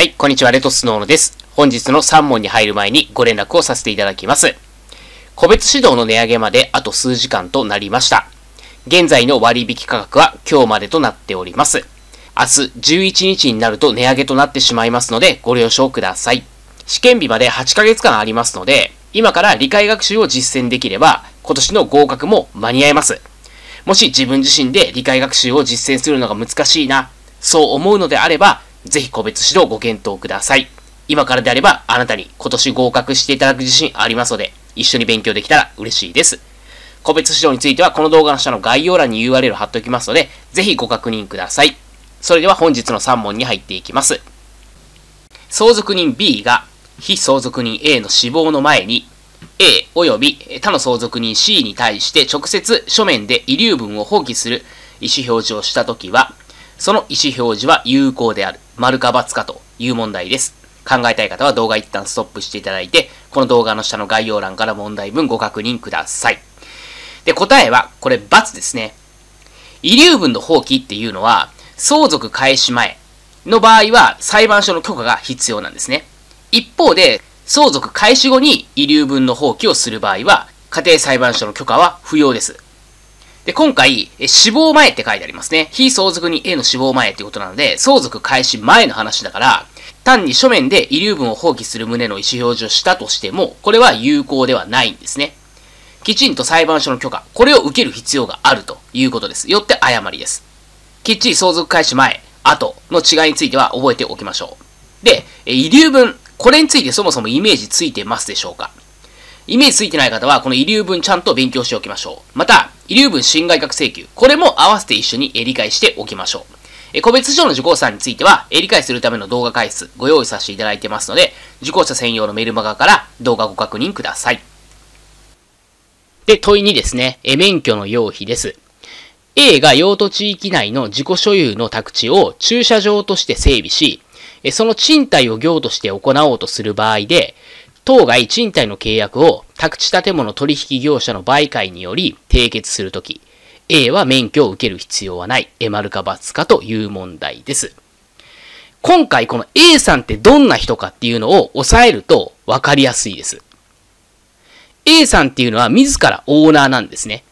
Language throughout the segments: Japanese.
はい、こんにちは、レトスノーノです。本日の3問に入る前にご連絡をさせていただきます。個別指導の値上げまであと数時間となりました。現在の割引価格は今日までとなっております。明日11日になると値上げとなってしまいますのでご了承ください。試験日まで8ヶ月間ありますので、今から理解学習を実践できれば今年の合格も間に合います。もし自分自身で理解学習を実践するのが難しいな、そう思うのであればぜひ個別指導ご検討ください。今からであれば、あなたに今年合格していただく自信ありますので、一緒に勉強できたら嬉しいです。個別指導については、この動画の下の概要欄に URL 貼っておきますので、ぜひご確認ください。それでは本日の3問に入っていきます。相続人 B が、非相続人 A の死亡の前に、A 及び他の相続人 C に対して直接書面で遺留分を放棄する意思表示をしたときは、その意思表示は有効である。丸か×かという問題です。考えたい方は動画一旦ストップしていただいて、この動画の下の概要欄から問題文ご確認ください。で、答えは、これ×ですね。遺留分の放棄っていうのは、相続開始前の場合は裁判所の許可が必要なんですね。一方で、相続開始後に遺留分の放棄をする場合は、家庭裁判所の許可は不要です。で、今回、え死亡前って書いてありますね。非相続人 A の死亡前ってことなので、相続開始前の話だから、単に書面で遺留分を放棄する旨の意思表示をしたとしても、これは有効ではないんですね。きちんと裁判所の許可、これを受ける必要があるということです。よって誤りです。きっちり相続開始前、後の違いについては覚えておきましょう。で、遺留分、これについてそもそもイメージついてますでしょうかイメージついてない方は、この遺留分ちゃんと勉強しておきましょう。また、遺留分侵害額請求。これも合わせて一緒に理解しておきましょう。え、個別上の受講者については、え、理解するための動画回数ご用意させていただいてますので、受講者専用のメルマガから動画ご確認ください。で、問い2ですね、え、免許の用費です。A が用途地域内の自己所有の宅地を駐車場として整備し、その賃貸を業として行おうとする場合で、当該賃貸の契約を宅地建物取引業者の媒介により締結するとき、A は免許を受ける必要はない、え、るかつかという問題です。今回この A さんってどんな人かっていうのを押さえると分かりやすいです。A さんっていうのは自らオーナーなんですね。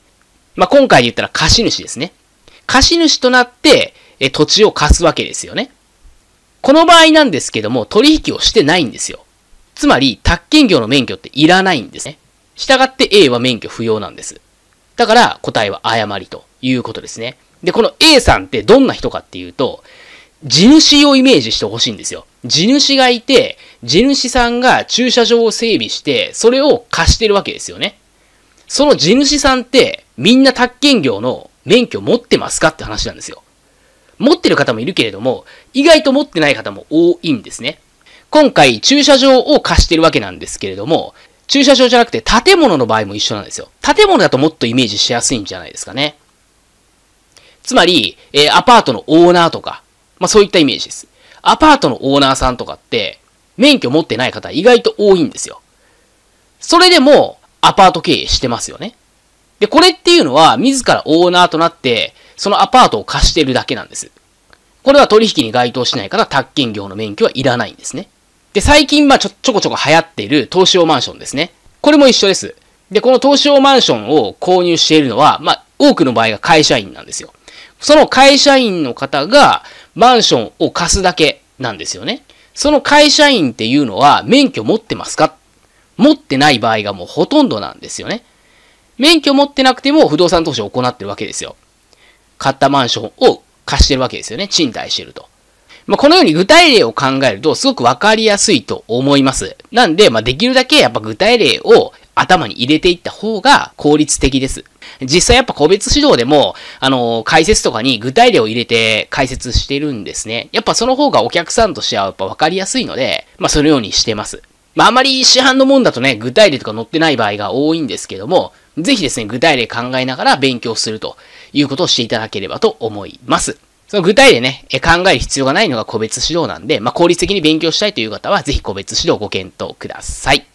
まあ、今回で言ったら貸主ですね。貸主となって、え、土地を貸すわけですよね。この場合なんですけども、取引をしてないんですよ。つまり、宅建業の免許っていらないんですね。従って A は免許不要なんです。だから答えは誤りということですね。で、この A さんってどんな人かっていうと、地主をイメージしてほしいんですよ。地主がいて、地主さんが駐車場を整備して、それを貸してるわけですよね。その地主さんって、みんな宅建業の免許持ってますかって話なんですよ。持ってる方もいるけれども、意外と持ってない方も多いんですね。今回駐車場を貸してるわけなんですけれども、駐車場じゃなくて建物の場合も一緒なんですよ。建物だともっとイメージしやすいんじゃないですかね。つまり、えー、アパートのオーナーとか、まあそういったイメージです。アパートのオーナーさんとかって、免許持ってない方意外と多いんですよ。それでも、アパート経営してますよね。で、これっていうのは、自らオーナーとなって、そのアパートを貸してるだけなんです。これは取引に該当しないから、宅建業の免許はいらないんですね。で、最近、まあちょ、ちょこちょこ流行っている投資用マンションですね。これも一緒です。で、この投資用マンションを購入しているのは、まあ、多くの場合が会社員なんですよ。その会社員の方がマンションを貸すだけなんですよね。その会社員っていうのは免許持ってますか持ってない場合がもうほとんどなんですよね。免許持ってなくても不動産投資を行ってるわけですよ。買ったマンションを貸してるわけですよね。賃貸してると。まあ、このように具体例を考えるとすごくわかりやすいと思います。なんで、まあ、できるだけやっぱ具体例を頭に入れていった方が効率的です。実際やっぱ個別指導でも、あの、解説とかに具体例を入れて解説してるんですね。やっぱその方がお客さんとしてはやっぱ分かりやすいので、まあそのようにしてます。まああまり市販のもんだとね、具体例とか載ってない場合が多いんですけども、ぜひですね、具体例考えながら勉強するということをしていただければと思います。その具体でね、考える必要がないのが個別指導なんで、まあ、効率的に勉強したいという方は、ぜひ個別指導ご検討ください。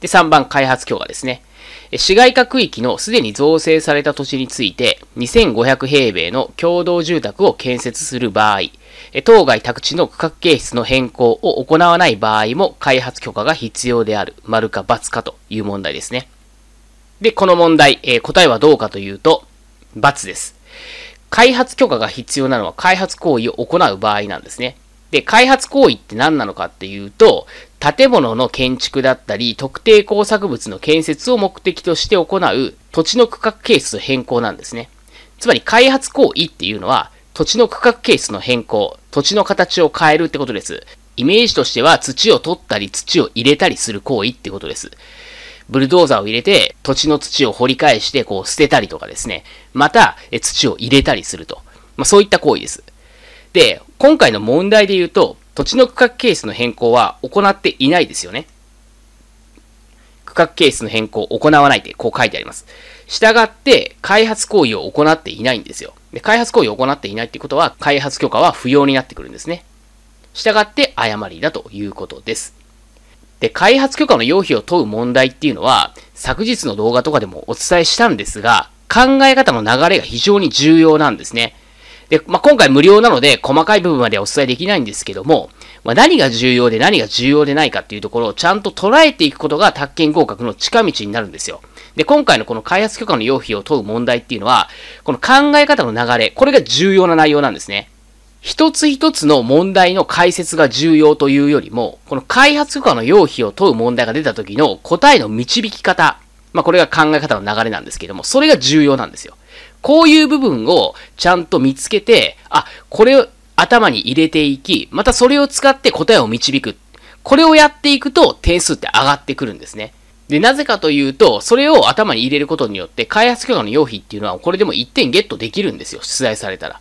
で、3番、開発強化ですね。市街化区域のすでに造成された土地について、2500平米の共同住宅を建設する場合、当該宅地の区画形質の変更を行わない場合も開発許可が必要である、丸か×かという問題ですね。で、この問題、えー、答えはどうかというと、×です。開発許可が必要なのは開発行為を行う場合なんですね。で、開発行為って何なのかっていうと、建物の建築だったり、特定工作物の建設を目的として行う土地の区画ケース変更なんですね。つまり開発行為っていうのは、土地の区画ケースの変更、土地の形を変えるってことです。イメージとしては土を取ったり土を入れたりする行為ってことです。ブルドーザーを入れて、土地の土を掘り返して、こう、捨てたりとかですね。また、え土を入れたりすると。まあ、そういった行為です。で、今回の問題で言うと、土地の区画ケースの変更は行っていないですよね。区画ケースの変更を行わないって、こう書いてあります。従って、開発行為を行っていないんですよ。で、開発行為を行っていないってことは、開発許可は不要になってくるんですね。従って、誤りだということです。で、開発許可の要否を問う問題っていうのは、昨日の動画とかでもお伝えしたんですが、考え方の流れが非常に重要なんですね。で、まあ、今回無料なので、細かい部分まではお伝えできないんですけども、まあ、何が重要で何が重要でないかっていうところをちゃんと捉えていくことが宅建合格の近道になるんですよ。で、今回のこの開発許可の要否を問う問題っていうのは、この考え方の流れ、これが重要な内容なんですね。一つ一つの問題の解説が重要というよりも、この開発許可の要否を問う問題が出た時の答えの導き方、まあこれが考え方の流れなんですけども、それが重要なんですよ。こういう部分をちゃんと見つけて、あ、これを頭に入れていき、またそれを使って答えを導く。これをやっていくと点数って上がってくるんですね。で、なぜかというと、それを頭に入れることによって、開発許可の要否っていうのは、これでも1点ゲットできるんですよ、出題されたら。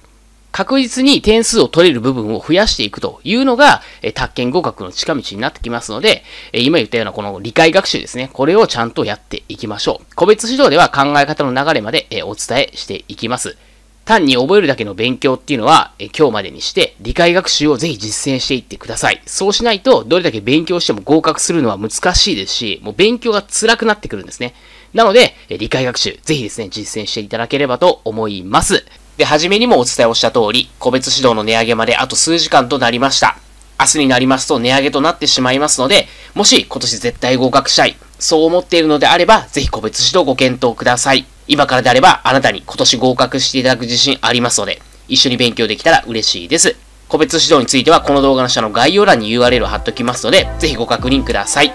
確実に点数を取れる部分を増やしていくというのが、え宅建合格の近道になってきますので、え今言ったようなこの理解学習ですね。これをちゃんとやっていきましょう。個別指導では考え方の流れまで、えお伝えしていきます。単に覚えるだけの勉強っていうのは、え今日までにして、理解学習をぜひ実践していってください。そうしないと、どれだけ勉強しても合格するのは難しいですし、もう勉強が辛くなってくるんですね。なので、え理解学習、ぜひですね、実践していただければと思います。で、はじめにもお伝えをした通り、個別指導の値上げまであと数時間となりました。明日になりますと値上げとなってしまいますので、もし今年絶対合格したい、そう思っているのであれば、ぜひ個別指導ご検討ください。今からであれば、あなたに今年合格していただく自信ありますので、一緒に勉強できたら嬉しいです。個別指導については、この動画の下の概要欄に URL を貼っておきますので、ぜひご確認ください。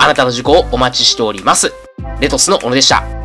あなたの受講をお待ちしております。レトスの小野でした。